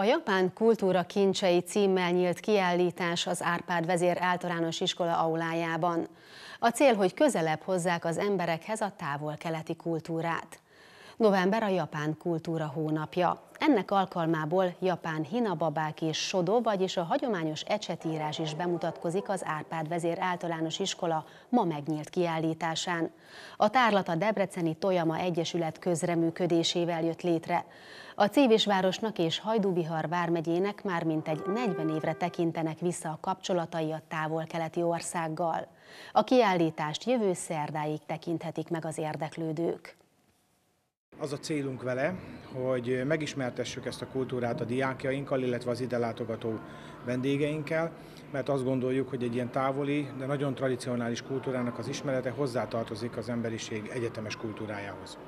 A Japán Kultúra Kincsei címmel nyílt kiállítás az Árpád vezér általános iskola aulájában. A cél, hogy közelebb hozzák az emberekhez a távol-keleti kultúrát. November a japán kultúra hónapja. Ennek alkalmából japán hinababák és sodó, vagyis a hagyományos ecsetírás is bemutatkozik az Árpád vezér általános iskola ma megnyílt kiállításán. A tárlat a Debreceni Tojama Egyesület közreműködésével jött létre. A Cévésvárosnak és Hajdúbihar vármegyének már mintegy 40 évre tekintenek vissza a kapcsolatai a távol-keleti országgal. A kiállítást jövő szerdáig tekinthetik meg az érdeklődők. Az a célunk vele, hogy megismertessük ezt a kultúrát a diákjainkkal, illetve az ide látogató vendégeinkkel, mert azt gondoljuk, hogy egy ilyen távoli, de nagyon tradicionális kultúrának az ismerete hozzátartozik az emberiség egyetemes kultúrájához.